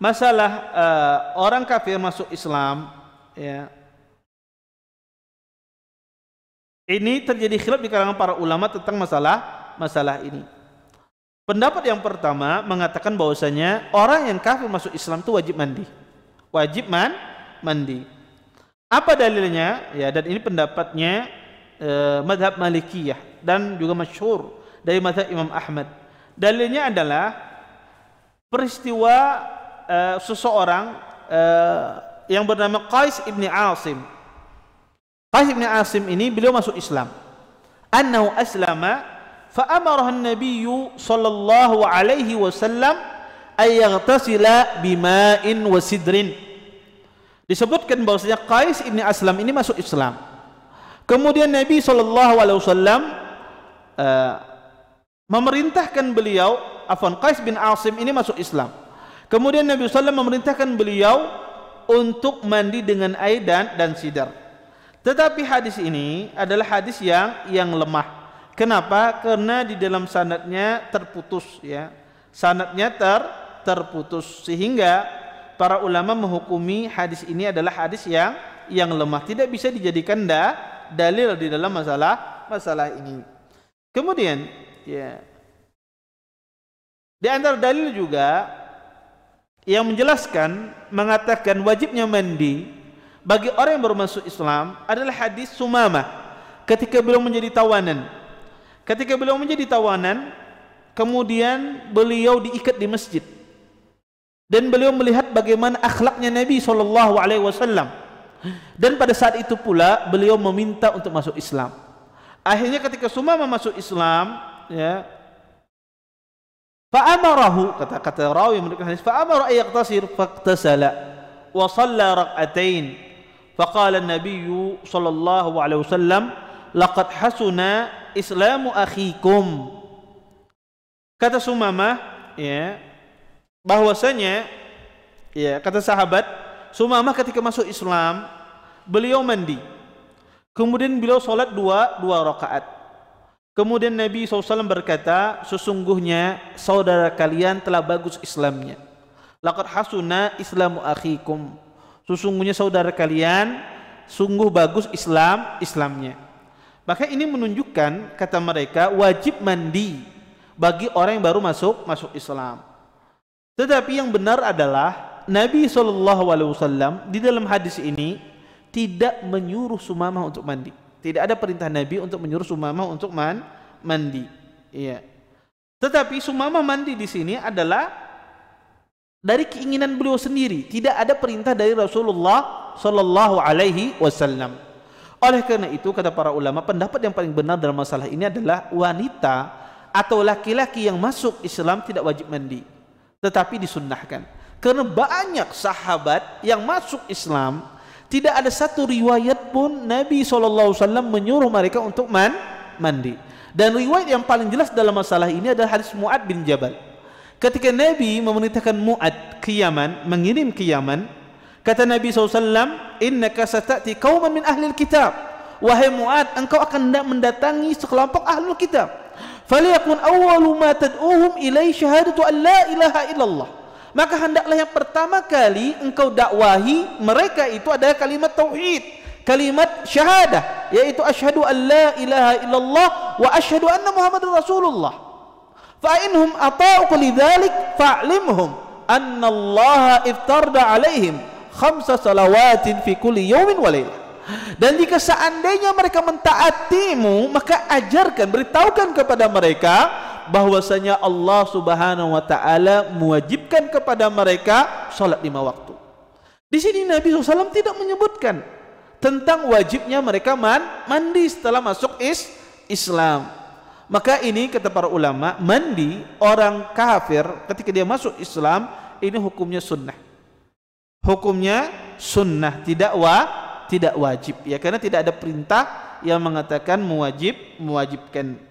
masalah uh, orang kafir masuk Islam ya ini terjadi khilaf di kalangan para ulama tentang masalah masalah ini pendapat yang pertama mengatakan bahwasanya orang yang kafir masuk Islam itu wajib mandi wajib man mandi apa dalilnya ya dan ini pendapatnya uh, madhab malikiyah dan juga masyhur dari madhab Imam Ahmad dalilnya adalah peristiwa Eh, seseorang uh, yang bernama Qais ibni Asim. Qais ibni Asim ini beliau masuk Islam. Anhu aslama fa amarahu an sallallahu alaihi wasallam ay yaghtasila bima'in wasidrin. Disebutkan bahasanya Qais ibni Aslam ini masuk Islam. Kemudian Nabi sallallahu alaihi wasallam eh, memerintahkan beliau Afan Qais bin Asim ini masuk Islam. Kemudian Nabi SAW memerintahkan beliau untuk mandi dengan air dan dan sidar. Tetapi hadis ini adalah hadis yang yang lemah. Kenapa? Karena di dalam sanatnya terputus ya. Sanatnya ter terputus sehingga para ulama menghukumi hadis ini adalah hadis yang yang lemah tidak bisa dijadikan da, dalil di dalam masalah masalah ini. Kemudian ya. Di antara dalil juga yang menjelaskan mengatakan wajibnya mandi bagi orang yang baru masuk Islam adalah hadis Sumamah ketika beliau menjadi tawanan ketika beliau menjadi tawanan kemudian beliau diikat di masjid dan beliau melihat bagaimana akhlaknya Nabi SAW dan pada saat itu pula beliau meminta untuk masuk Islam akhirnya ketika Sumamah masuk Islam ya Fa'amarahu kata kata rawi menurut hadis fa'amara ay yaqtasir faqtasala wa shalla raq'atain faqala an-nabiy sallallahu alaihi wasallam laqad hasuna islamu akhikum kata Sumama. ya bahwasanya ya kata sahabat Sumama ketika masuk Islam beliau mandi kemudian beliau solat dua dua rakaat Kemudian Nabi SAW berkata, sesungguhnya saudara kalian telah bagus Islamnya. Lakat hasuna islamu akhikum. Sesungguhnya saudara kalian sungguh bagus Islam Islamnya. Maka ini menunjukkan kata mereka wajib mandi bagi orang yang baru masuk masuk Islam. Tetapi yang benar adalah Nabi SAW di dalam hadis ini tidak menyuruh Sumamah untuk mandi. Tidak ada perintah Nabi untuk menyuruh Sumamah untuk man, mandi. Iya. Tetapi Sumamah mandi di sini adalah dari keinginan beliau sendiri. Tidak ada perintah dari Rasulullah Sallallahu Alaihi Wasallam. Oleh kerana itu kata para ulama pendapat yang paling benar dalam masalah ini adalah wanita atau laki-laki yang masuk Islam tidak wajib mandi, tetapi disunnahkan. Karena banyak sahabat yang masuk Islam tidak ada satu riwayat pun Nabi SAW menyuruh mereka untuk man, mandi. Dan riwayat yang paling jelas dalam masalah ini adalah hadis Mu'ad bin Jabal. Ketika Nabi memerintahkan Mu'ad ke Yaman, mengirim ke Yaman, kata Nabi SAW, Inna kasatati kauman min ahlil kitab. Wahai Mu'ad, engkau akan mendatangi sekelompok ahli kitab. Faliakun awalu ma tad'uhum ilai syahadatu an la ilaha illallah maka hendaklah yang pertama kali engkau dakwahi mereka itu adalah kalimat tauhid kalimat syahadah yaitu asyhadu alla la ilaha illallah wa asyhadu anna muhammadar rasulullah fa inhum ata'u lidzalik fa'limhum anna allah iftarda alaihim khamsa salawatin fi kulli yawmin wa layl dan jika seandainya mereka mentaatimu maka ajarkan beritahukan kepada mereka bahwasanya Allah Subhanahu wa taala mewajibkan kepada mereka salat lima waktu. Di sini Nabi Sallallahu Alaihi Wasallam tidak menyebutkan tentang wajibnya mereka man, mandi setelah masuk is, Islam. Maka ini kata para ulama, mandi orang kafir ketika dia masuk Islam, ini hukumnya sunnah. Hukumnya sunnah, tidak wa, tidak wajib. Ya, karena tidak ada perintah yang mengatakan mewajib, mewajibkan.